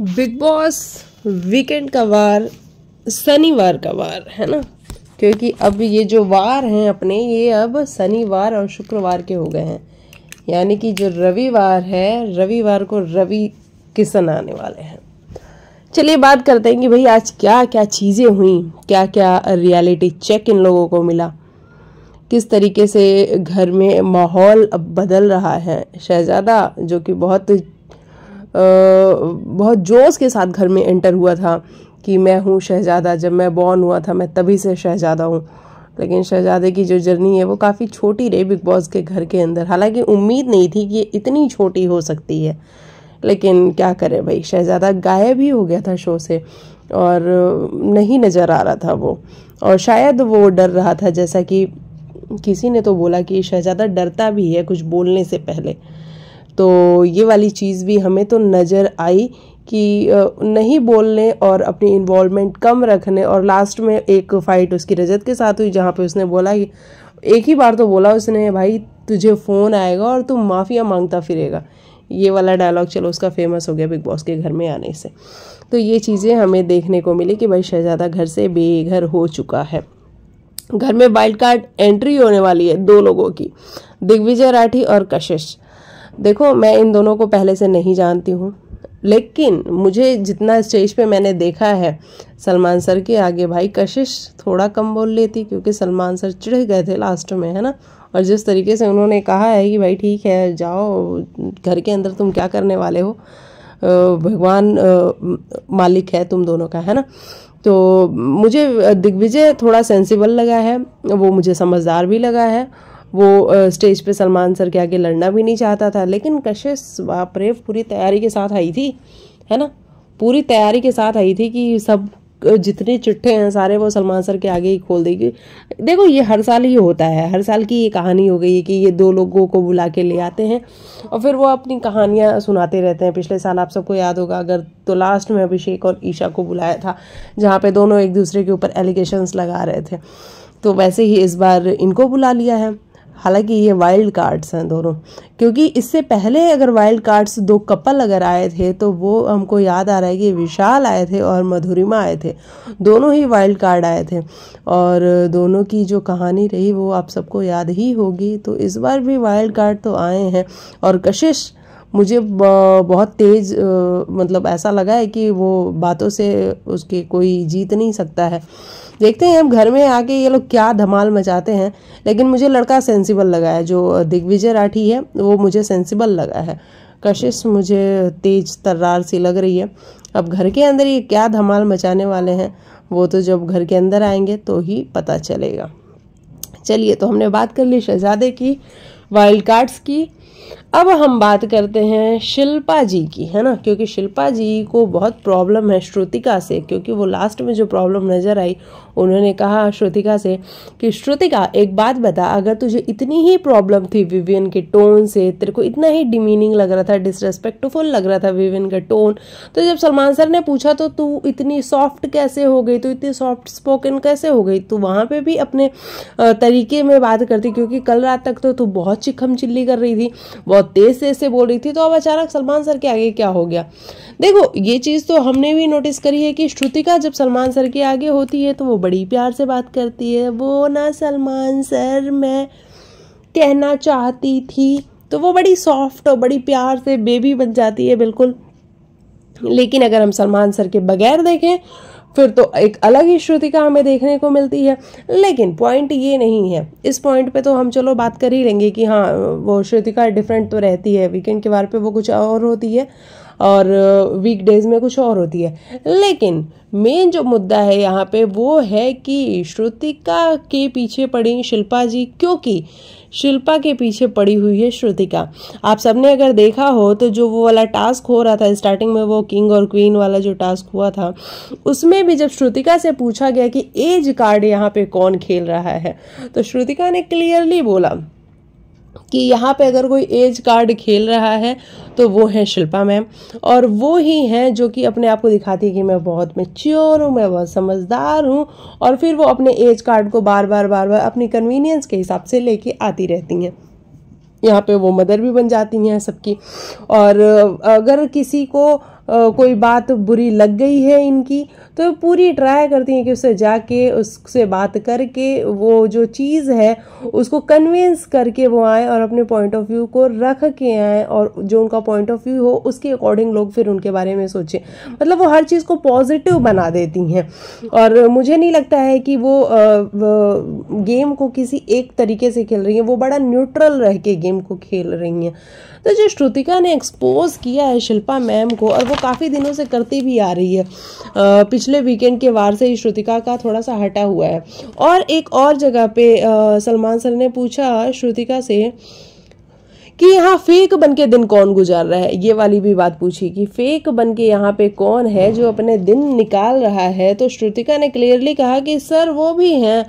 big boss weekend का वार शनिवार का वार है ना क्योंकि अब ये जो वार हैं अपने ये अब शनिवार और शुक्रवार के हो गए हैं यानी कि जो रविवार है रविवार को रवि किसन आने वाले हैं चलिए बात करते हैं कि भाई आज क्या क्या चीज़ें हुई क्या क्या रियलिटी चेक इन लोगों को मिला किस तरीके से घर में माहौल अब बदल रहा है शहज़ादा जो कि बहुत बहुत जोश के साथ घर में एंटर हुआ था कि मैं हूँ शहजादा जब मैं बॉर्न हुआ था मैं तभी से शहजादा हूँ लेकिन शहजादे की जो जर्नी है वो काफ़ी छोटी रही बिग बॉस के घर के अंदर हालांकि उम्मीद नहीं थी कि ये इतनी छोटी हो सकती है लेकिन क्या करें भाई शहजादा गायब ही हो गया था शो से और नहीं नज़र आ रहा था वो और शायद वो डर रहा था जैसा कि किसी ने तो बोला कि शहजादा डरता भी है कुछ बोलने से पहले तो ये वाली चीज़ भी हमें तो नज़र आई कि नहीं बोलने और अपनी इन्वॉलमेंट कम रखने और लास्ट में एक फ़ाइट उसकी रजत के साथ हुई जहाँ पे उसने बोला कि एक ही बार तो बोला उसने भाई तुझे फ़ोन आएगा और तू माफ़िया मांगता फिरेगा ये वाला डायलॉग चलो उसका फेमस हो गया बिग बॉस के घर में आने से तो ये चीज़ें हमें देखने को मिली कि भाई शहजादा घर से बेघर हो चुका है घर में वाइल्ड कार्ड एंट्री होने वाली है दो लोगों की दिग्विजय राठी और कशिश देखो मैं इन दोनों को पहले से नहीं जानती हूँ लेकिन मुझे जितना स्टेज पे मैंने देखा है सलमान सर के आगे भाई कशिश थोड़ा कम बोल लेती क्योंकि सलमान सर चिढ़ गए थे लास्ट में है ना और जिस तरीके से उन्होंने कहा है कि भाई ठीक है जाओ घर के अंदर तुम क्या करने वाले हो भगवान मालिक है तुम दोनों का है ना तो मुझे दिग्विजय थोड़ा सेंसिबल लगा है वो मुझे समझदार भी लगा है वो स्टेज पे सलमान सर के आगे लड़ना भी नहीं चाहता था लेकिन कशिश वापरे पूरी तैयारी के साथ आई थी है ना पूरी तैयारी के साथ आई थी कि सब जितने चिट्ठे हैं सारे वो सलमान सर के आगे ही खोल देगी देखो ये हर साल ही होता है हर साल की ये कहानी हो गई है कि ये दो लोगों को बुला के ले आते हैं और फिर वो अपनी कहानियाँ सुनाते रहते हैं पिछले साल आप सबको याद होगा अगर तो लास्ट में अभिषेक और ईशा को बुलाया था जहाँ पे दोनों एक दूसरे के ऊपर एलिगेशंस लगा रहे थे तो वैसे ही इस बार इनको बुला लिया है हालांकि ये वाइल्ड कार्ड्स हैं दोनों क्योंकि इससे पहले अगर वाइल्ड कार्ड्स दो कपल अगर आए थे तो वो हमको याद आ रहा है कि विशाल आए थे और मधुरिमा आए थे दोनों ही वाइल्ड कार्ड आए थे और दोनों की जो कहानी रही वो आप सबको याद ही होगी तो इस बार भी वाइल्ड कार्ड तो आए हैं और कशिश मुझे बहुत तेज़ मतलब ऐसा लगा है कि वो बातों से उसके कोई जीत नहीं सकता है देखते हैं अब घर में आके ये लोग क्या धमाल मचाते हैं लेकिन मुझे लड़का सेंसिबल लगा है जो दिग्विजय राठी है वो मुझे सेंसिबल लगा है कशिश मुझे तेज तर्रार सी लग रही है अब घर के अंदर ये क्या धमाल मचाने वाले हैं वो तो जब घर के अंदर आएंगे तो ही पता चलेगा चलिए तो हमने बात कर ली शहजादे की वाइल्ड कार्ड्स की अब हम बात करते हैं शिल्पा जी की है ना क्योंकि शिल्पा जी को बहुत प्रॉब्लम है श्रुतिका से क्योंकि वो लास्ट में जो प्रॉब्लम नज़र आई उन्होंने कहा श्रुतिका से कि श्रुतिका एक बात बता अगर तुझे इतनी ही प्रॉब्लम थी विवियन के टोन से तेरे को इतना ही डिमीनिंग लग रहा था डिसरेस्पेक्टफुल लग रहा था विवियन का टोन तो जब सलमान सर ने पूछा तो तू इतनी सॉफ्ट कैसे हो गई तो इतनी सॉफ्ट स्पोकन कैसे हो गई तो वहाँ पर भी अपने तरीके में बात करती क्योंकि कल रात तक तो तू बहुत चिखम चिल्ली कर रही थी बहुत बहुत तेज तेज से बोल रही थी तो अब अचानक सलमान सर के आगे क्या हो गया देखो ये चीज़ तो हमने भी नोटिस करी है कि श्रुतिका जब सलमान सर के आगे होती है तो वो बड़ी प्यार से बात करती है वो ना सलमान सर मैं कहना चाहती थी तो वो बड़ी सॉफ्ट और बड़ी प्यार से बेबी बन जाती है बिल्कुल लेकिन अगर हम सलमान सर के बगैर देखें फिर तो एक अलग ही श्रुतिका हमें देखने को मिलती है लेकिन पॉइंट ये नहीं है इस पॉइंट पे तो हम चलो बात कर ही लेंगे कि हाँ वो श्रुतिका डिफरेंट तो रहती है वीकेंड के बार पे वो कुछ और होती है और वीकडेज में कुछ और होती है लेकिन मेन जो मुद्दा है यहाँ पे वो है कि श्रुतिका के पीछे पड़ी शिल्पा जी क्योंकि शिल्पा के पीछे पड़ी हुई है श्रुतिका आप सबने अगर देखा हो तो जो वो वाला टास्क हो रहा था स्टार्टिंग में वो किंग और क्वीन वाला जो टास्क हुआ था उसमें भी जब श्रुतिका से पूछा गया कि एज कार्ड यहाँ पे कौन खेल रहा है तो श्रुतिका ने क्लियरली बोला कि यहाँ पे अगर कोई एज कार्ड खेल रहा है तो वो है शिल्पा मैम और वो ही हैं जो कि अपने आप को दिखाती है कि मैं बहुत मेच्योर हूँ मैं बहुत समझदार हूँ और फिर वो अपने एज कार्ड को बार बार बार बार अपनी कन्वीनियंस के हिसाब से लेके आती रहती हैं यहाँ पे वो मदर भी बन जाती हैं सबकी और अगर किसी को कोई बात बुरी लग गई है इनकी तो पूरी ट्राई करती हैं कि उससे जाके उससे बात करके वो जो चीज़ है उसको कन्विंस करके वो आए और अपने पॉइंट ऑफ व्यू को रख के आए और जो उनका पॉइंट ऑफ व्यू हो उसके अकॉर्डिंग लोग फिर उनके बारे में सोचें मतलब वो हर चीज़ को पॉजिटिव बना देती हैं और मुझे नहीं लगता है कि वो, वो गेम को किसी एक तरीके से खेल रही हैं वो बड़ा न्यूट्रल रह के गेम को खेल रही हैं तो जो श्रुतिका ने एक्सपोज किया है शिल्पा मैम को और वो काफ़ी दिनों से करती भी आ रही है आ, पिछले वीकेंड के वार से ही श्रुतिका का थोड़ा सा हटा हुआ है और एक और जगह पे सलमान सर ने पूछा श्रुतिका से कि यहाँ फेक बन के दिन कौन गुजार रहा है ये वाली भी बात पूछी कि फेक बन के यहाँ पे कौन है जो अपने दिन निकाल रहा है तो श्रुतिका ने क्लियरली कहा कि सर वो भी हैं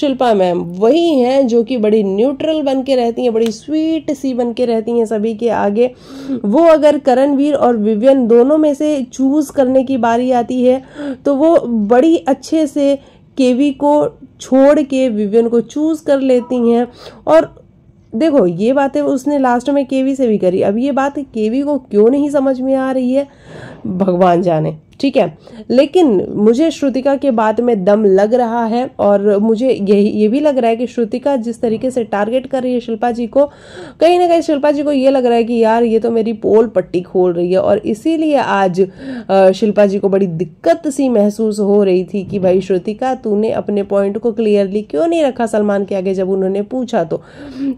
शिल्पा मैम वही हैं जो कि बड़ी न्यूट्रल बन के रहती हैं बड़ी स्वीट सी बन के रहती हैं सभी के आगे वो अगर करणवीर और विवियन दोनों में से चूज़ करने की बारी आती है तो वो बड़ी अच्छे से केवी को छोड़ के विवियन को चूज़ कर लेती हैं और देखो ये बातें उसने लास्ट में केवी से भी करी अब ये बात केवी को क्यों नहीं समझ में आ रही है भगवान जाने ठीक है लेकिन मुझे श्रुतिका के बात में दम लग रहा है और मुझे यही ये भी लग रहा है कि श्रुतिका जिस तरीके से टारगेट कर रही है शिल्पा जी को कहीं ना कहीं शिल्पा जी को ये लग रहा है कि यार ये तो मेरी पोल पट्टी खोल रही है और इसीलिए आज शिल्पा जी को बड़ी दिक्कत सी महसूस हो रही थी कि भाई श्रुतिका तूने अपने पॉइंट को क्लियरली क्यों नहीं रखा सलमान के आगे जब उन्होंने पूछा तो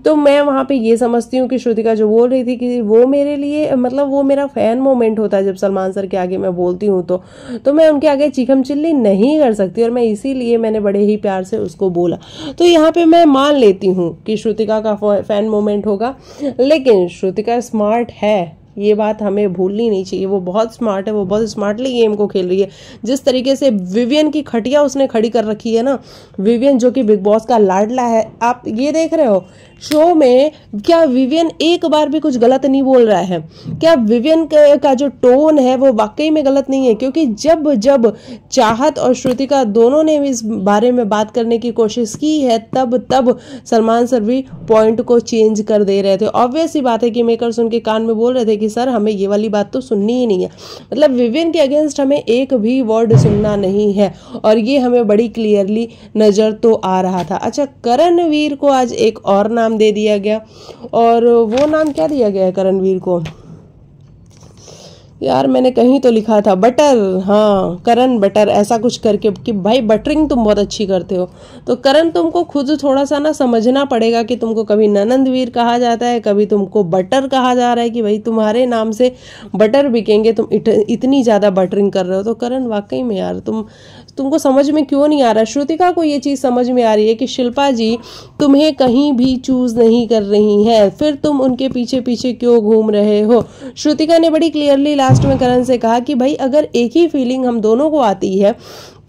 तो मैं वहाँ पर ये समझती हूँ कि श्रुतिका जो बोल रही थी कि वो मेरे लिए मतलब वो मेरा फैन मोमेंट होता है जब सलमान डांसर के आगे मैं बोलती हूँ तो तो मैं उनके आगे चिकम चिल्ली नहीं कर सकती और मैं इसीलिए मैंने बड़े ही प्यार से उसको बोला तो यहाँ पे मैं मान लेती हूँ कि श्रुतिका का फैन मोमेंट होगा लेकिन श्रुतिका स्मार्ट है ये बात हमें भूलनी नहीं चाहिए वो बहुत स्मार्ट है वो बहुत स्मार्टली गेम को खेल रही है जिस तरीके से विवियन की खटिया उसने खड़ी कर रखी है ना विवियन जो कि बिग बॉस का लाडला है आप ये देख रहे हो शो में क्या विवियन एक बार भी कुछ गलत नहीं बोल रहा है क्या विवियन का जो टोन है वो वाकई में गलत नहीं है क्योंकि जब जब चाहत और श्रुतिका दोनों ने इस बारे में बात करने की कोशिश की है तब तब सलमान सर भी पॉइंट को चेंज कर दे रहे थे ऑब्वियस ही बात है कि मेकर्स उनके कान में बोल रहे थे कि सर हमें ये वाली बात तो सुननी ही नहीं है मतलब विवियन के अगेंस्ट हमें एक भी वर्ड सुनना नहीं है और ये हमें बड़ी क्लियरली नज़र तो आ रहा था अच्छा करणवीर को आज एक और नाम नाम दे दिया गया और वो नाम क्या दिया गया करणवीर को यार मैंने कहीं तो लिखा था बटर हाँ करण बटर ऐसा कुछ करके कि भाई बटरिंग तुम बहुत अच्छी करते हो तो करण तुमको खुद थोड़ा सा ना समझना पड़ेगा कि तुमको कभी ननंदवीर कहा जाता है कभी तुमको बटर कहा जा रहा है कि भाई तुम्हारे नाम से बटर बिकेंगे तुम इत, इतनी ज़्यादा बटरिंग कर रहे हो तो करण वाकई में यार तुम तुमको समझ में क्यों नहीं आ रहा श्रुतिका को ये चीज़ समझ में आ रही है कि शिल्पा जी तुम्हें कहीं भी चूज़ नहीं कर रही हैं फिर तुम उनके पीछे पीछे क्यों घूम रहे हो श्रुतिका ने बड़ी क्लियरली लास्ट में करण से कहा कि भाई अगर एक ही फीलिंग हम दोनों को आती है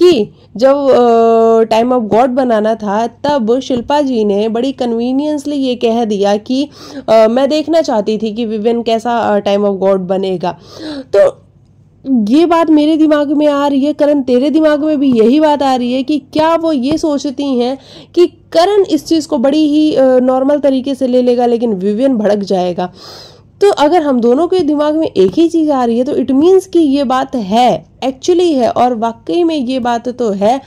कि जब टाइम ऑफ गॉड बनाना था तब शिल्पा जी ने बड़ी कन्वीनियंसली ये कह दिया कि आ, मैं देखना चाहती थी कि विवेन कैसा टाइम ऑफ गॉड बनेगा तो ये बात मेरे दिमाग में आ रही है करण तेरे दिमाग में भी यही बात आ रही है कि क्या वो ये सोचती हैं कि करण इस चीज़ को बड़ी ही नॉर्मल तरीके से ले लेगा लेकिन विवियन भड़क जाएगा तो अगर हम दोनों के दिमाग में एक ही चीज़ आ रही है तो इट मीन्स कि ये बात है एक्चुअली है और वाकई में ये बात तो है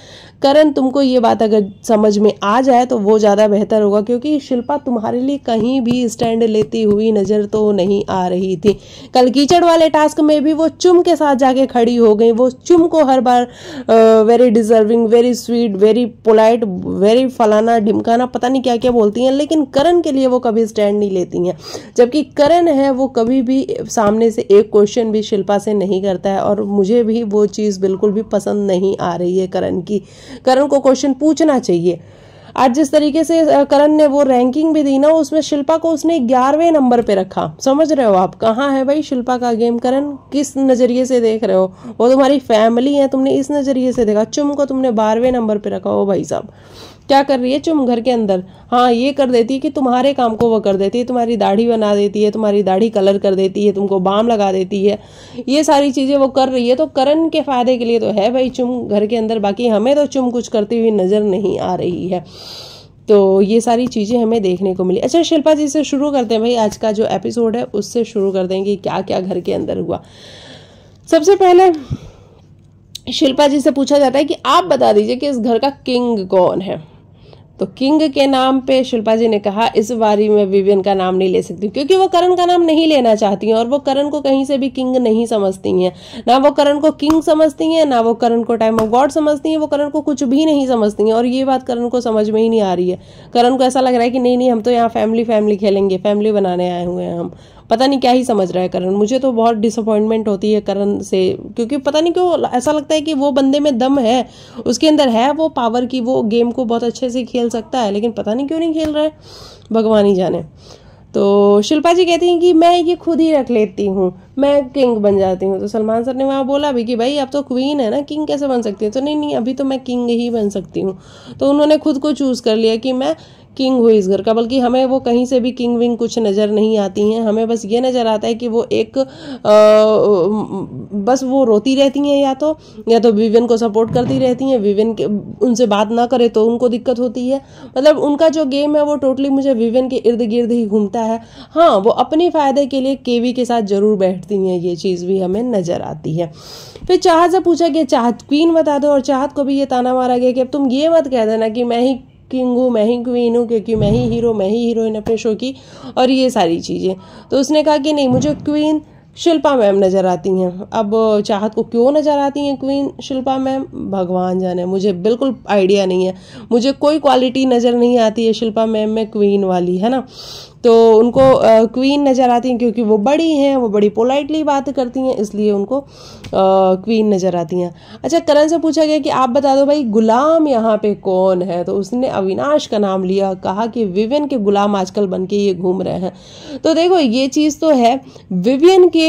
करण तुमको ये बात अगर समझ में आ जाए तो वो ज़्यादा बेहतर होगा क्योंकि शिल्पा तुम्हारे लिए कहीं भी स्टैंड लेती हुई नज़र तो नहीं आ रही थी कल कीचड़ वाले टास्क में भी वो चुम के साथ जाके खड़ी हो गई वो चुम को हर बार very deserving very sweet very polite very फलाना ढिमकाना पता नहीं क्या क्या बोलती हैं लेकिन करण के लिए वो कभी स्टैंड नहीं लेती हैं जबकि करण है वो कभी भी सामने से एक क्वेश्चन भी शिल्पा से नहीं करता है और मुझे भी वो चीज़ बिल्कुल भी पसंद नहीं आ रही है करण की करण को क्वेश्चन पूछना चाहिए आज जिस तरीके से करण ने वो रैंकिंग भी दी ना उसमें शिल्पा को उसने ग्यारहवें नंबर पे रखा समझ रहे हो आप कहाँ है भाई शिल्पा का गेम करण किस नज़रिए से देख रहे हो वो तुम्हारी फैमिली है तुमने इस नज़रिए से देखा चुम को तुमने बारहवें नंबर पे रखा हो भाई साहब क्या कर रही है चुम घर के अंदर हाँ ये कर देती है कि तुम्हारे काम को वो कर देती है तुम्हारी दाढ़ी बना देती है तुम्हारी दाढ़ी कलर कर देती है तुमको बाम लगा देती है ये सारी चीज़ें वो कर रही है तो करण के फ़ायदे के लिए तो है भाई चुम घर के अंदर बाकी हमें तो चुम कुछ करती हुई नज़र नहीं आ रही है तो ये सारी चीज़ें हमें देखने को मिली अच्छा शिल्पा जी से शुरू करते हैं भाई आज का जो एपिसोड है उससे शुरू कर देंगे क्या क्या घर के अंदर हुआ सबसे पहले शिल्पा जी से पूछा जाता है कि आप बता दीजिए कि इस घर का किंग कौन है तो किंग के नाम पे शिल्पा जी ने कहा इस बारी में विवियन का नाम नहीं ले सकती क्योंकि वो करण का नाम नहीं लेना चाहती हैं और वो करण को कहीं से भी किंग नहीं समझती हैं ना वो करण को किंग समझती हैं ना वो करण को टाइम ऑफ गॉड समझती हैं वो करण को कुछ भी नहीं समझती हैं और ये बात करण को समझ में ही नहीं आ रही है करण को ऐसा लग रहा है कि नहीं नहीं हम तो यहाँ फैमिली फैमिली खेलेंगे फैमिली बनाने आए हुए हैं हम पता नहीं क्या ही समझ रहा है करण मुझे तो बहुत डिसअपॉइंटमेंट होती है करण से क्योंकि पता नहीं क्यों ऐसा लगता है कि वो बंदे में दम है उसके अंदर है वो पावर की वो गेम को बहुत अच्छे से खेल सकता है लेकिन पता नहीं क्यों नहीं खेल रहा है भगवान ही जाने तो शिल्पा जी कहती हैं कि मैं ये खुद ही रख लेती हूँ मैं किंग बन जाती हूँ तो सलमान सर ने वहाँ बोला भी कि भाई अब तो क्वीन है ना किंग कैसे बन सकती है तो नहीं नहीं अभी तो मैं किंग ही बन सकती हूँ तो उन्होंने खुद को चूज़ कर लिया कि मैं किंग हुई इस घर का बल्कि हमें वो कहीं से भी किंग विंग कुछ नज़र नहीं आती हैं हमें बस ये नज़र आता है कि वो एक आ, बस वो रोती रहती हैं या तो या तो विवियन को सपोर्ट करती रहती हैं विवियन उनसे बात ना करे तो उनको दिक्कत होती है मतलब उनका जो गेम है वो टोटली मुझे विवियन के इर्द गिर्द ही घूमता है हाँ वो अपने फ़ायदे के लिए केवी के साथ ज़रूर बैठती हैं ये चीज़ भी हमें नज़र आती है फिर चाहत से पूछा गया चाहत क्वीन बता दो और चाहत को भी ये ताना मारा गया कि अब तुम ये मत कह देना कि मैं ही किंग हूँ मैं ही क्वीन हूँ क्योंकि मैं ही हीरो मैं ही हीरोइन अपने शो की और ये सारी चीज़ें तो उसने कहा कि नहीं मुझे क्वीन शिल्पा मैम नज़र आती हैं अब चाहत को क्यों नज़र आती हैं क्वीन शिल्पा मैम भगवान जाने मुझे बिल्कुल आइडिया नहीं है मुझे कोई क्वालिटी नज़र नहीं आती है शिल्पा मैम में क्वीन वाली है ना तो उनको क्वीन नज़र आती हैं क्योंकि वो बड़ी हैं वो बड़ी पोलाइटली बात करती हैं इसलिए उनको क्वीन नज़र आती हैं अच्छा करण से पूछा गया कि आप बता दो भाई गुलाम यहाँ पे कौन है तो उसने अविनाश का नाम लिया कहा कि विवियन के गुलाम आजकल बन के ये घूम रहे हैं तो देखो ये चीज़ तो है विवियन के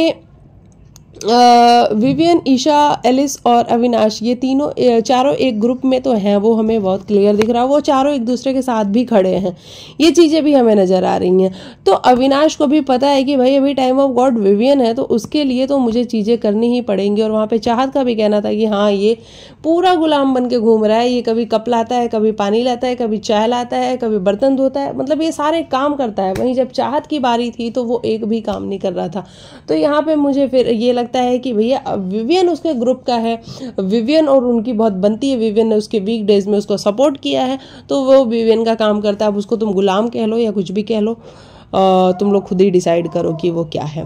विवियन ईशा एलिस और अविनाश ये तीनों चारों एक ग्रुप में तो हैं वो हमें बहुत क्लियर दिख रहा है वो चारों एक दूसरे के साथ भी खड़े हैं ये चीज़ें भी हमें नज़र आ रही हैं तो अविनाश को भी पता है कि भाई अभी टाइम ऑफ गॉड विवियन है तो उसके लिए तो मुझे चीज़ें करनी ही पड़ेंगी और वहाँ पर चाहत का भी कहना था कि हाँ ये पूरा गुलाम बन के घूम रहा है ये कभी कप लाता है कभी पानी लाता है कभी चाय लाता है कभी बर्तन धोता है मतलब ये सारे काम करता है वहीं जब चाहत की बारी थी तो वो एक भी काम नहीं कर रहा था तो यहाँ पर मुझे फिर ये लग लगता है कि भैया विवियन उसके ग्रुप का है विवियन और उनकी बहुत बनती है विवियन ने उसके वीक डेज में उसको सपोर्ट किया है तो वो विवियन का काम करता है अब उसको तुम गुलाम कह लो या कुछ भी कह लो तुम लोग खुद ही डिसाइड करो कि वो क्या है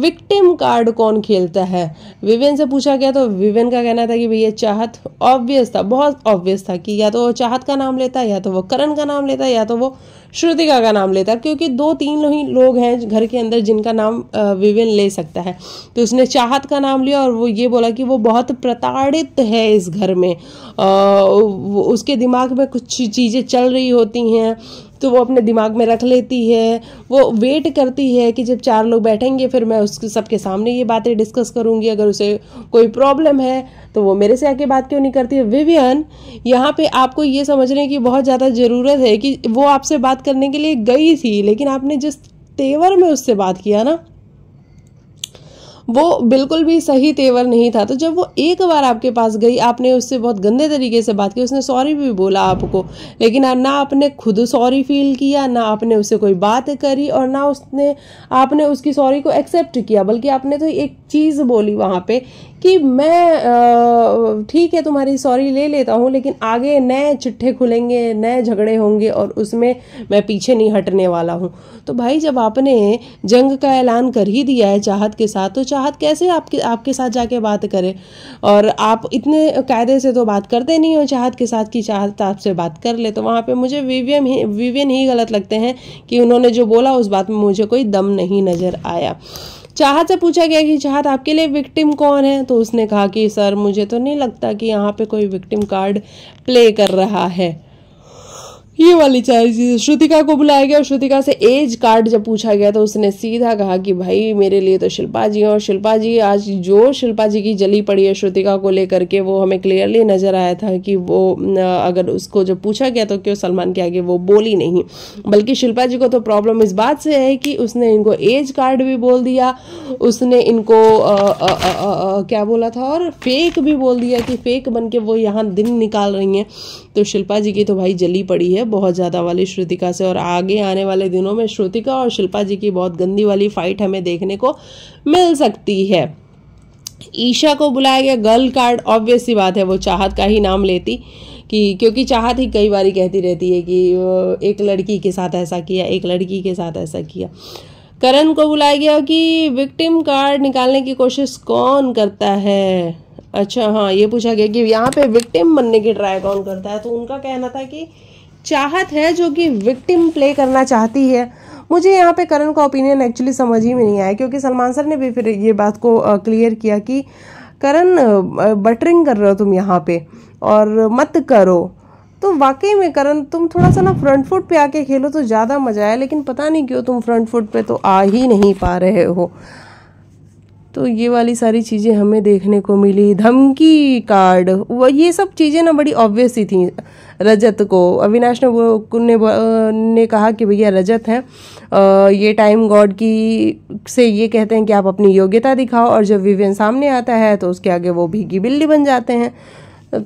विक्टिम कार्ड कौन खेलता है विवेन से पूछा गया तो विवेन का कहना था कि भैया चाहत ऑब्वियस था बहुत ऑब्वियस था कि या तो वो चाहत का नाम लेता या तो वो करण का नाम लेता या तो वो श्रुतिका का नाम लेता क्योंकि दो तीन ही लोग हैं घर के अंदर जिनका नाम विवेन ले सकता है तो उसने चाहत का नाम लिया और वो ये बोला कि वो बहुत प्रताड़ित है इस घर में आ, उसके दिमाग में कुछ चीज़ें चल रही होती हैं तो वो अपने दिमाग में रख लेती है वो वेट करती है कि जब चार लोग बैठेंगे फिर मैं उसके सबके सामने ये बातें डिस्कस करूँगी अगर उसे कोई प्रॉब्लम है तो वो मेरे से आके बात क्यों नहीं करती है विवियन यहाँ पे आपको ये समझने की बहुत ज़्यादा ज़रूरत है कि वो आपसे बात करने के लिए गई थी लेकिन आपने जिस तेवर में उससे बात किया ना वो बिल्कुल भी सही तेवर नहीं था तो जब वो एक बार आपके पास गई आपने उससे बहुत गंदे तरीके से बात की उसने सॉरी भी बोला आपको लेकिन ना आपने खुद सॉरी फील किया ना आपने उससे कोई बात करी और ना उसने आपने उसकी सॉरी को एक्सेप्ट किया बल्कि आपने तो एक चीज़ बोली वहाँ पे कि मैं ठीक है तुम्हारी सॉरी ले लेता हूँ लेकिन आगे नए चिट्ठे खुलेंगे नए झगड़े होंगे और उसमें मैं पीछे नहीं हटने वाला हूँ तो भाई जब आपने जंग का ऐलान कर ही दिया है चाहत के साथ तो चाहत कैसे आपके आपके साथ जाके बात करे और आप इतने कायदे से तो बात करते नहीं हो चाहत के साथ कि चाहत आपसे बात कर ले तो वहाँ पर मुझे विवियन ही विवियन ही गलत लगते हैं कि उन्होंने जो बोला उस बात में मुझे कोई दम नहीं नज़र आया चाहत से पूछा गया कि चाहत आपके लिए विक्टिम कौन है तो उसने कहा कि सर मुझे तो नहीं लगता कि यहाँ पे कोई विक्टिम कार्ड प्ले कर रहा है ये वाली चाहिए श्रुतिका को बुलाया गया और श्रुतिका से एज कार्ड जब पूछा गया तो उसने सीधा कहा कि भाई मेरे लिए तो शिल्पा जी और शिल्पा जी आज जो शिल्पा जी की जली पड़ी है श्रुतिका को लेकर के वो हमें क्लियरली नज़र आया था कि वो अगर उसको जब पूछा गया तो क्यों सलमान के आगे वो बोली नहीं बल्कि शिल्पा जी को तो प्रॉब्लम इस बात से है कि उसने इनको एज कार्ड भी बोल दिया उसने इनको आ, आ, आ, आ, आ, क्या बोला था और फेक भी बोल दिया कि फेक बन के वो यहाँ दिन निकाल रही हैं तो शिल्पा जी की तो भाई जली पड़ी है बहुत ज़्यादा वाली श्रुतिका से और आगे आने वाले दिनों में श्रुतिका और शिल्पा जी की बहुत गंदी वाली फाइट हमें देखने को मिल सकती है ईशा को बुलाया गया गर्ल कार्ड ऑब्वियस सी बात है वो चाहत का ही नाम लेती कि क्योंकि चाहत ही कई बार कहती रहती है कि एक लड़की के साथ ऐसा किया एक लड़की के साथ ऐसा किया करण को बुलाया गया कि विक्टिम कार्ड निकालने की कोशिश कौन करता है अच्छा हाँ ये पूछा गया कि यहाँ पे विक्टिम बनने की ट्राई कौन करता है तो उनका कहना था कि चाहत है जो कि विक्टिम प्ले करना चाहती है मुझे यहाँ पे करण का ओपिनियन एक्चुअली समझ ही में नहीं आया क्योंकि सलमान सर ने भी फिर ये बात को क्लियर किया कि करण बटरिंग कर रहे हो तुम यहाँ पे और मत करो तो वाकई में करण तुम थोड़ा सा ना फ्रंट फुट पे आके खेलो तो ज़्यादा मज़ा आया लेकिन पता नहीं क्यों तुम फ्रंट फुट पे तो आ ही नहीं पा रहे हो तो ये वाली सारी चीज़ें हमें देखने को मिली धमकी कार्ड वो ये सब चीज़ें ना बड़ी ऑब्वियस ही थी रजत को अविनाश ने वो ने, ने कहा कि भैया रजत हैं ये टाइम गॉड की से ये कहते हैं कि आप अपनी योग्यता दिखाओ और जब विवियन सामने आता है तो उसके आगे वो भीगी बिल्ली बन जाते हैं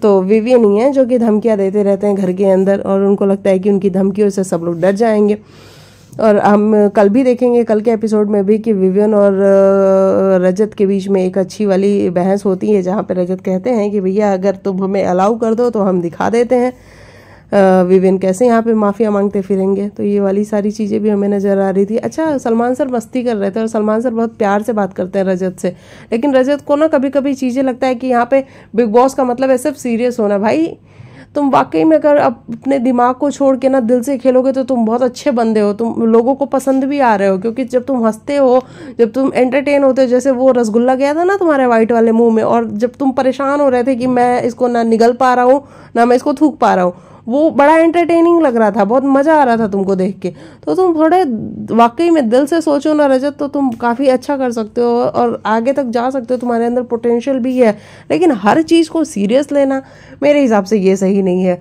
तो विवियन ही है जो कि धमकियाँ देते रहते हैं घर के अंदर और उनको लगता है कि उनकी धमकियों से सब लोग डर जाएंगे और हम कल भी देखेंगे कल के एपिसोड में भी कि विवियन और रजत के बीच में एक अच्छी वाली बहस होती है जहाँ पर रजत कहते हैं कि भैया अगर तुम हमें अलाउ कर दो तो हम दिखा देते हैं विवियन कैसे यहाँ पे माफ़िया मांगते फिरेंगे तो ये वाली सारी चीज़ें भी हमें नज़र आ रही थी अच्छा सलमान सर मस्ती कर रहे थे और सलमान सर बहुत प्यार से बात करते हैं रजत से लेकिन रजत को ना कभी कभी चीज़ें लगता है कि यहाँ पे बिग बॉस का मतलब है सिर्फ सीरियस होना भाई तुम वाकई में अगर अपने दिमाग को छोड़ के ना दिल से खेलोगे तो तुम बहुत अच्छे बंदे हो तुम लोगों को पसंद भी आ रहे हो क्योंकि जब तुम हंसते हो जब तुम एंटरटेन होते हो जैसे वो रसगुल्ला गया था ना तुम्हारे वाइट वाले मुंह में और जब तुम परेशान हो रहे थे कि मैं इसको ना निगल पा रहा हूँ ना मैं इसको थूक पा रहा हूँ वो बड़ा एंटरटेनिंग लग रहा था बहुत मज़ा आ रहा था तुमको देख के तो तुम थोड़े वाकई में दिल से सोचो ना रजत तो तुम काफ़ी अच्छा कर सकते हो और आगे तक जा सकते हो तुम्हारे अंदर पोटेंशियल भी है लेकिन हर चीज़ को सीरियस लेना मेरे हिसाब से ये सही नहीं है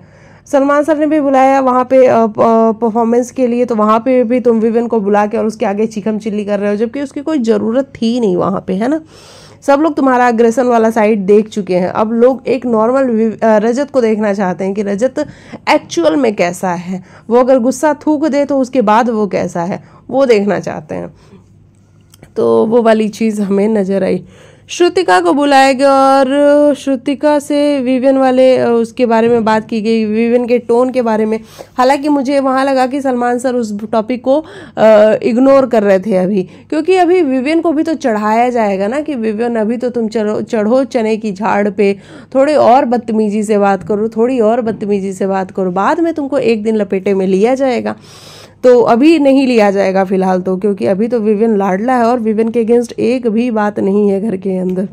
सलमान सर ने भी बुलाया वहाँ पे परफॉर्मेंस के लिए तो वहाँ पे भी तुम विवेन को बुला के और उसके आगे चिकम चिल्ली कर रहे हो जबकि उसकी कोई ज़रूरत थी नहीं वहाँ पे है ना सब लोग तुम्हारा अग्रेशन वाला साइड देख चुके हैं अब लोग एक नॉर्मल रजत को देखना चाहते हैं कि रजत एक्चुअल में कैसा है वो अगर गुस्सा थूक दे तो उसके बाद वो कैसा है वो देखना चाहते हैं तो वो वाली चीज़ हमें नज़र आई श्रुतिका को बुलाया गया और श्रुतिका से विवियन वाले उसके बारे में बात की गई विवियन के टोन के बारे में हालांकि मुझे वहाँ लगा कि सलमान सर उस टॉपिक को इग्नोर कर रहे थे अभी क्योंकि अभी विवियन को भी तो चढ़ाया जाएगा ना कि विवियन अभी तो तुम चढ़ो चढ़ो चने की झाड़ पे थोड़े और बदतमीजी से बात करो थोड़ी और बदतमीजी से बात करो बाद में तुमको एक दिन लपेटे में लिया जाएगा तो अभी नहीं लिया जाएगा फिलहाल तो क्योंकि अभी तो विविन लाडला है और विविन के अगेंस्ट एक भी बात नहीं है घर के अंदर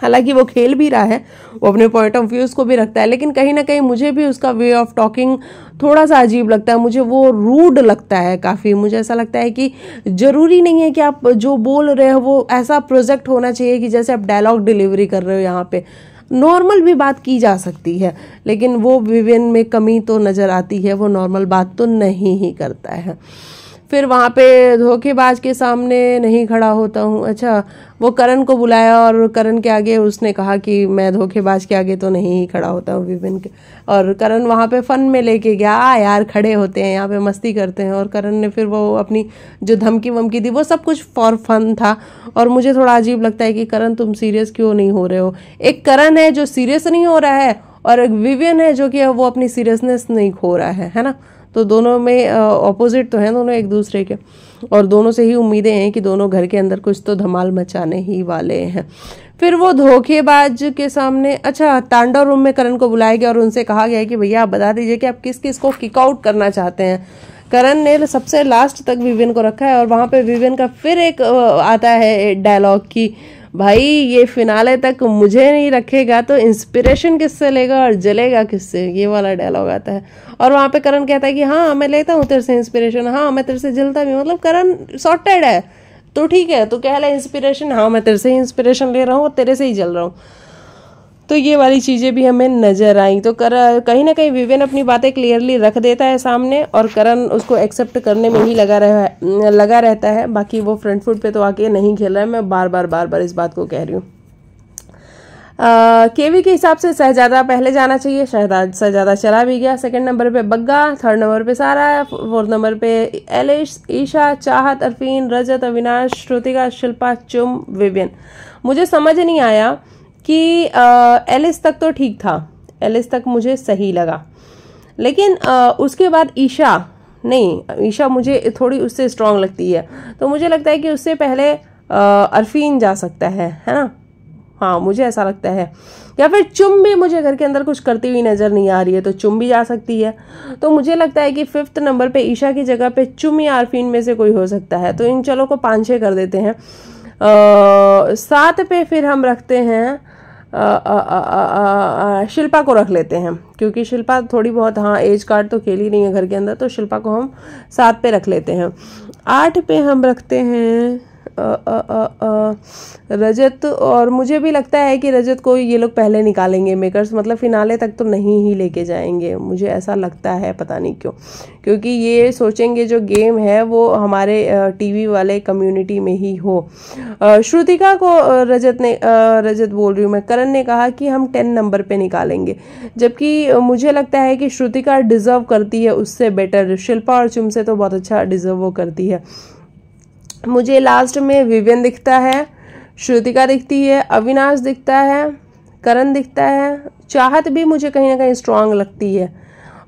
हालांकि वो खेल भी रहा है वो अपने पॉइंट ऑफ व्यूज़ को भी रखता है लेकिन कहीं ना कहीं मुझे भी उसका वे ऑफ टॉकिंग थोड़ा सा अजीब लगता है मुझे वो रूड लगता है काफ़ी मुझे ऐसा लगता है कि ज़रूरी नहीं है कि आप जो बोल रहे हो वो ऐसा प्रोजेक्ट होना चाहिए कि जैसे आप डायलॉग डिलीवरी कर रहे हो यहाँ पे नॉर्मल भी बात की जा सकती है लेकिन वो विवेन में कमी तो नज़र आती है वो नॉर्मल बात तो नहीं ही करता है फिर वहाँ पे धोखेबाज के सामने नहीं खड़ा होता हूँ अच्छा वो करण को बुलाया और करण के आगे उसने कहा कि मैं धोखेबाज के आगे तो नहीं ही खड़ा होता हूँ विपिन के और करण वहाँ पे फन में लेके गया आ यार खड़े होते हैं यहाँ पे मस्ती करते हैं और करण ने फिर वो अपनी जो धमकी वमकी दी वो सब कुछ फॉर फन था और मुझे थोड़ा अजीब लगता है कि करण तुम सीरियस क्यों नहीं हो रहे हो एक करण है जो सीरियस नहीं हो रहा है और एक विवियन है जो कि वो अपनी सीरियसनेस नहीं खो रहा है है ना तो दोनों में ऑपोजिट तो हैं दोनों एक दूसरे के और दोनों से ही उम्मीदें हैं कि दोनों घर के अंदर कुछ तो धमाल मचाने ही वाले हैं फिर वो धोखेबाज के सामने अच्छा तांडव रूम में करण को बुलाया गया और उनसे कहा गया कि भैया आप बता दीजिए कि आप किस किस को किकआउट करना चाहते हैं करण ने सबसे लास्ट तक विवेन को रखा है और वहाँ पे विवेन का फिर एक आता है डायलॉग की भाई ये फिनाले तक मुझे नहीं रखेगा तो इंस्पिरेशन किससे लेगा और जलेगा किससे ये वाला डायलॉग आता है और वहाँ पे करण कहता है कि हाँ मैं लेता हूँ तेरे से इंस्पिरेशन हाँ मैं तेरे से जलता भी हूँ मतलब करण सॉर्टेड है तो ठीक है तो कह ले इंस्पिरेशन हाँ मैं तेरे से ही इंस्पिरेशन ले रहा हूँ और तेरे से ही जल रहा हूँ तो ये वाली चीज़ें भी हमें नज़र आई तो कर कहीं ना कहीं विवेन अपनी बातें क्लियरली रख देता है सामने और करण उसको एक्सेप्ट करने में ही लगा रहा लगा रहता है बाकी वो फ्रंट फुट पे तो आके नहीं खेल रहा है मैं बार बार बार बार इस बात को कह रही हूँ केवी के हिसाब से शहजादा पहले जाना चाहिए शहजाद शहजादा चला भी गया सेकंड नंबर पे बग्गा थर्ड नंबर पे सारा फोर्थ नंबर पे एलिश ईशा चाहत अरफीन रजत अविनाश श्रुतिका शिल्पा चुम विवियन मुझे समझ नहीं आया कि एलिस तक तो ठीक था एलिस तक मुझे सही लगा लेकिन आ, उसके बाद ईशा नहीं ईशा मुझे थोड़ी उससे स्ट्रांग लगती है तो मुझे लगता है कि उससे पहले आ, अरफीन जा सकता है है ना हाँ मुझे ऐसा लगता है या फिर चुम भी मुझे घर के अंदर कुछ करती हुई नज़र नहीं आ रही है तो चुम भी जा सकती है तो मुझे लगता है कि फिफ्थ नंबर पे ईशा की जगह पे चुम या आरफीन में से कोई हो सकता है तो इन चलो को पाँच छः कर देते हैं सात पे फिर हम रखते हैं शिल्पा को रख लेते हैं क्योंकि शिल्पा थोड़ी बहुत हाँ एज कार्ड तो खेली नहीं है घर के अंदर तो शिल्पा को हम सात पे रख लेते हैं आठ पे हम रखते हैं रजत और मुझे भी लगता है कि रजत को ये लोग पहले निकालेंगे मेकर्स मतलब फिनाले तक तो नहीं ही लेके जाएंगे मुझे ऐसा लगता है पता नहीं क्यों क्योंकि ये सोचेंगे जो गेम है वो हमारे टीवी वाले कम्युनिटी में ही हो श्रुतिका को रजत ने रजत बोल रही हूँ मैं करण ने कहा कि हम टेन नंबर पर निकालेंगे जबकि मुझे लगता है कि श्रुतिका डिज़र्व करती है उससे बेटर शिल्पा और चुम से तो बहुत अच्छा डिज़र्व वो करती है मुझे लास्ट में विवियन दिखता है श्रुतिका दिखती है अविनाश दिखता है करण दिखता है चाहत भी मुझे कहीं ना कहीं स्ट्रांग लगती है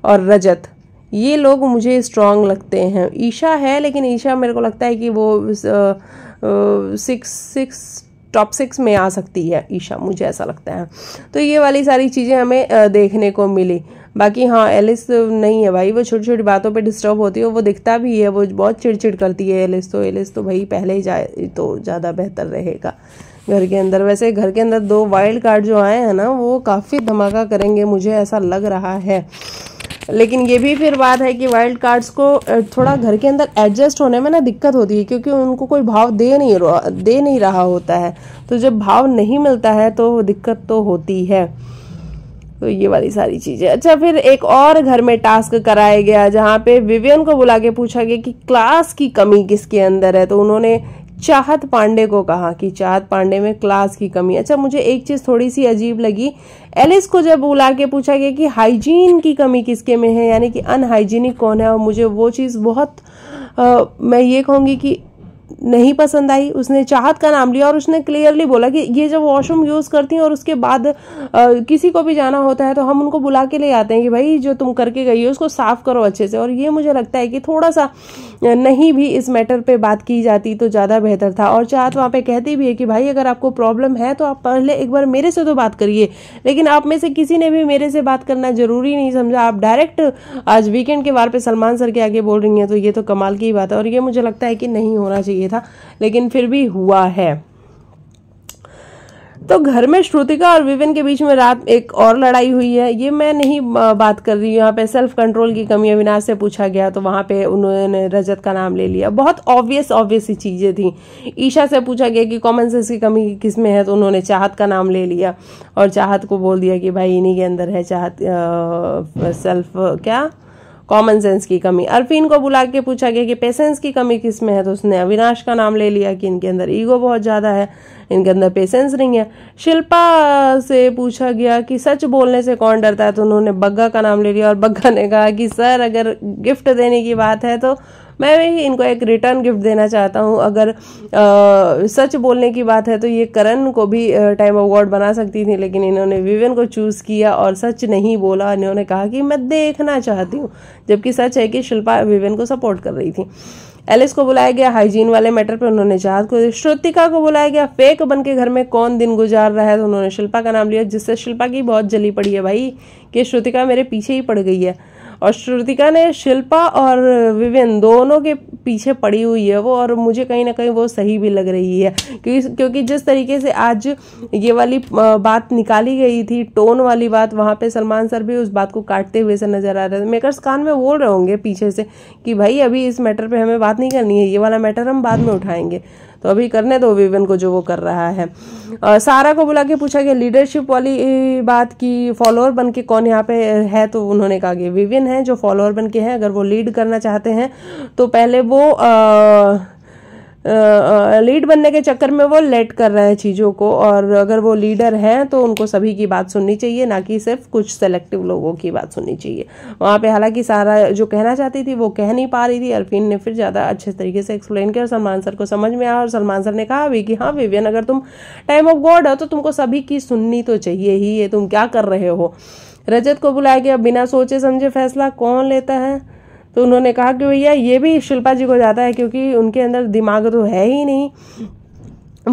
और रजत ये लोग मुझे स्ट्रांग लगते हैं ईशा है लेकिन ईशा मेरे को लगता है कि वो सिक्स सिक्स टॉप सिक्स में आ सकती है ईशा मुझे ऐसा लगता है तो ये वाली सारी चीज़ें हमें देखने को मिली बाकी हाँ एलिस नहीं है भाई वो छोटी छोटी बातों पे डिस्टर्ब होती है वो दिखता भी है वो बहुत चिड़चिड़ करती है एलिस तो एलिस तो भाई पहले ही जाए तो ज़्यादा बेहतर रहेगा घर के अंदर वैसे घर के अंदर दो वाइल्ड कार्ड जो आए हैं ना वो काफ़ी धमाका करेंगे मुझे ऐसा लग रहा है लेकिन ये भी फिर बात है कि वाइल्ड कार्ड्स को थोड़ा घर के अंदर एडजस्ट होने में ना दिक्कत होती है क्योंकि उनको कोई भाव दे नहीं दे नहीं रहा होता है तो जब भाव नहीं मिलता है तो दिक्कत तो होती है तो ये वाली सारी चीज़ें अच्छा फिर एक और घर में टास्क कराया गया जहाँ पे विवियन को बुला के पूछा गया कि क्लास की कमी किसके अंदर है तो उन्होंने चाहत पांडे को कहा कि चाहत पांडे में क्लास की कमी अच्छा मुझे एक चीज़ थोड़ी सी अजीब लगी एलिस को जब बुला के पूछा गया कि हाइजीन की कमी किसके में है यानी कि अनहाइजीनिक कौन है और मुझे वो चीज़ बहुत आ, मैं ये कहूँगी कि नहीं पसंद आई उसने चाहत का नाम लिया और उसने क्लियरली बोला कि ये जब वॉशरूम यूज़ करती हैं और उसके बाद आ, किसी को भी जाना होता है तो हम उनको बुला के ले आते हैं कि भाई जो तुम करके गई हो उसको साफ़ करो अच्छे से और ये मुझे लगता है कि थोड़ा सा नहीं भी इस मैटर पे बात की जाती तो ज़्यादा बेहतर था और चाहत वहाँ पर कहती भी है कि भाई अगर आपको प्रॉब्लम है तो आप पहले एक बार मेरे से तो बात करिए लेकिन आप में से किसी ने भी मेरे से बात करना ज़रूरी नहीं समझा आप डायरेक्ट आज वीकेंड के बार पे सलमान सर के आगे बोल रही हैं तो ये तो कमाल की बात है और ये मुझे लगता है कि नहीं होना चाहिए चाहिए था लेकिन फिर भी हुआ है तो घर में श्रुतिका और विपिन के बीच में रात एक और लड़ाई हुई है ये मैं नहीं बात कर रही हूँ यहाँ पे सेल्फ कंट्रोल की कमी अविनाश से पूछा गया तो वहाँ पे उन्होंने रजत का नाम ले लिया बहुत ऑब्वियस ऑब्वियस ही चीज़ें थी ईशा से पूछा गया कि कॉमन सेंस की कमी किस में है तो उन्होंने चाहत का नाम ले लिया और चाहत को बोल दिया कि भाई इन्हीं के अंदर है चाहत आ, सेल्फ क्या कॉमन सेंस की कमी अरफीन को बुला के पूछा गया कि पेशेंस की कमी किस में है तो उसने अविनाश का नाम ले लिया कि इनके अंदर ईगो बहुत ज़्यादा है इनके अंदर पेशेंस नहीं है शिल्पा से पूछा गया कि सच बोलने से कौन डरता है तो उन्होंने बग्गा का नाम ले लिया और बग्गा ने कहा कि सर अगर गिफ्ट देने की बात है तो मैं भी इनको एक रिटर्न गिफ्ट देना चाहता हूँ अगर आ, सच बोलने की बात है तो ये करण को भी टाइम अवार्ड बना सकती थी लेकिन इन्होंने विवेन को चूज़ किया और सच नहीं बोला इन्होंने कहा कि मैं देखना चाहती हूँ जबकि सच है कि शिल्पा विवेन को सपोर्ट कर रही थी एलिस को बुलाया गया हाइजीन वाले मैटर पर उन्होंने जहाद को श्रुतिका को बुलाया गया फेक बन के घर में कौन दिन गुजार रहा है तो उन्होंने शिल्पा का नाम लिया जिससे शिल्पा की बहुत जली पड़ी है भाई कि श्रुतिका मेरे पीछे ही पड़ गई है और श्रुतिका ने शिल्पा और विविन दोनों के पीछे पड़ी हुई है वो और मुझे कहीं ना कहीं वो सही भी लग रही है क्योंकि क्योंकि जिस तरीके से आज ये वाली बात निकाली गई थी टोन वाली बात वहाँ पे सलमान सर भी उस बात को काटते हुए से नजर आ रहे थे मेकर्स कान में बोल रहे होंगे पीछे से कि भाई अभी इस मैटर पर हमें बात नहीं करनी है ये वाला मैटर हम बाद में उठाएंगे तो अभी करने दो विवेन को जो वो कर रहा है आ, सारा को बुला के पूछा गया लीडरशिप वाली बात की फॉलोअर बन के कौन यहाँ पे है तो उन्होंने कहा कि विविन है जो फॉलोअर बन के हैं अगर वो लीड करना चाहते हैं तो पहले वो आ, लीड बनने के चक्कर में वो लेट कर रहे हैं चीज़ों को और अगर वो लीडर हैं तो उनको सभी की बात सुननी चाहिए ना कि सिर्फ कुछ सेलेक्टिव लोगों की बात सुननी चाहिए वहाँ पे हालांकि सारा जो कहना चाहती थी वो कह नहीं पा रही थी अरफिन ने फिर ज़्यादा अच्छे तरीके से एक्सप्लेन किया और सलमान सर को समझ में आया और सलमान सर ने कहा भी कि हाँ विवियन अगर तुम टाइम ऑफ गॉड हो तो तुमको सभी की सुननी तो चाहिए ही ये तुम क्या कर रहे हो रजत को बुलाया गया बिना सोचे समझे फैसला कौन लेता है तो उन्होंने कहा कि भैया ये भी शिल्पा जी को जाता है क्योंकि उनके अंदर दिमाग तो है ही नहीं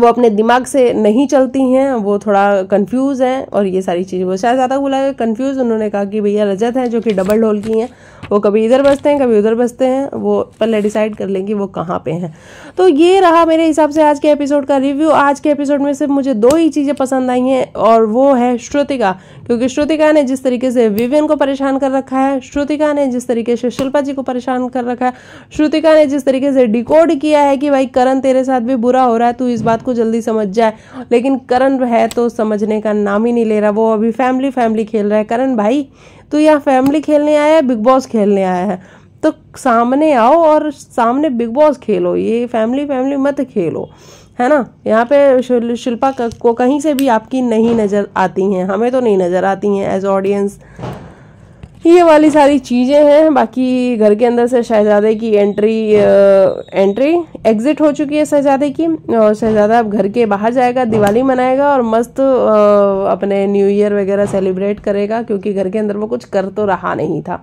वो अपने दिमाग से नहीं चलती हैं वो थोड़ा कंफ्यूज हैं और ये सारी चीज़ें वो शायद ज़्यादा बोला कन्फ्यूज उन्होंने कहा कि भैया रजत हैं जो कि डबल ढोल की हैं वो कभी इधर बसते हैं कभी उधर बसते हैं वो पहले डिसाइड कर लेंगे वो कहाँ पे हैं तो ये रहा मेरे हिसाब से आज के एपिसोड का रिव्यू आज के एपिसोड में सिर्फ मुझे दो ही चीज़ें पसंद आई हैं और वो है श्रुतिका क्योंकि श्रुतिका ने जिस तरीके से विवियन को परेशान कर रखा है श्रुतिका ने जिस तरीके से शिल्पा जी को परेशान कर रखा है श्रुतिका ने जिस तरीके से डिकोड किया है कि भाई करण तेरे साथ भी बुरा हो रहा है तू इस बात को जल्दी समझ जाए लेकिन करण है तो समझने का नाम ही नहीं ले रहा वो अभी फैमिली फैमिली खेल रहा है करण भाई तो यहाँ फैमिली खेलने आया है बिग बॉस खेलने आया है तो सामने आओ और सामने बिग बॉस खेलो ये फैमिली फैमिली मत खेलो है ना यहाँ पे शिल्पा को कहीं से भी आपकी नहीं नज़र आती हैं हमें तो नहीं नज़र आती हैं एज ऑडियंस ये वाली सारी चीज़ें हैं बाकी घर के अंदर से शहजादे की एंट्री आ, एंट्री एग्जिट हो चुकी है शहजादे की और शहजादा अब घर के बाहर जाएगा दिवाली मनाएगा और मस्त आ, अपने न्यू ईयर वगैरह सेलिब्रेट करेगा क्योंकि घर के अंदर वो कुछ कर तो रहा नहीं था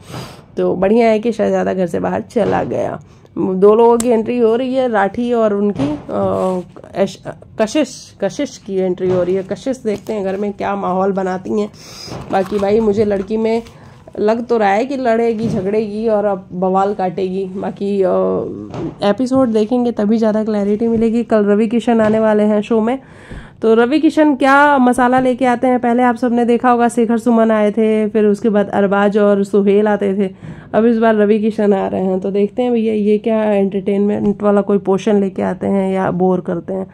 तो बढ़िया है कि शहजादा घर से बाहर चला गया दो लोगों की एंट्री हो रही है राठी और उनकी आ, कशिश कशिश की एंट्री हो रही है कशिश देखते हैं घर में क्या माहौल बनाती हैं बाकी भाई मुझे लड़की में लग तो रहा है कि लड़ेगी झगड़ेगी और अब बवाल काटेगी बाकी एपिसोड देखेंगे तभी ज़्यादा क्लैरिटी मिलेगी कल रवि किशन आने वाले हैं शो में तो रवि किशन क्या मसाला लेके आते हैं पहले आप सबने देखा होगा शेखर सुमन आए थे फिर उसके बाद अरबाज और सुहेल आते थे अब इस बार रवि किशन आ रहे हैं तो देखते हैं भैया ये क्या एंटरटेनमेंट वाला कोई पोर्शन लेके आते हैं या बोर करते हैं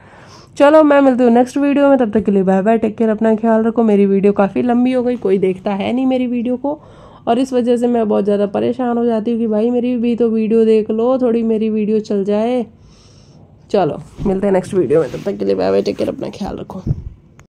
चलो मैं मिलती हूँ नेक्स्ट वीडियो में तब तक के लिए बाय बाय टेक केयर अपना ख्याल रखो मेरी वीडियो काफ़ी लंबी हो गई कोई देखता है नहीं मेरी वीडियो को और इस वजह से मैं बहुत ज़्यादा परेशान हो जाती हूँ कि भाई मेरी भी तो वीडियो देख लो थोड़ी मेरी वीडियो चल जाए चलो मिलते हैं नेक्स्ट वीडियो में तब तक के लिए बाय बाय टेक केयर अपना ख्याल रखो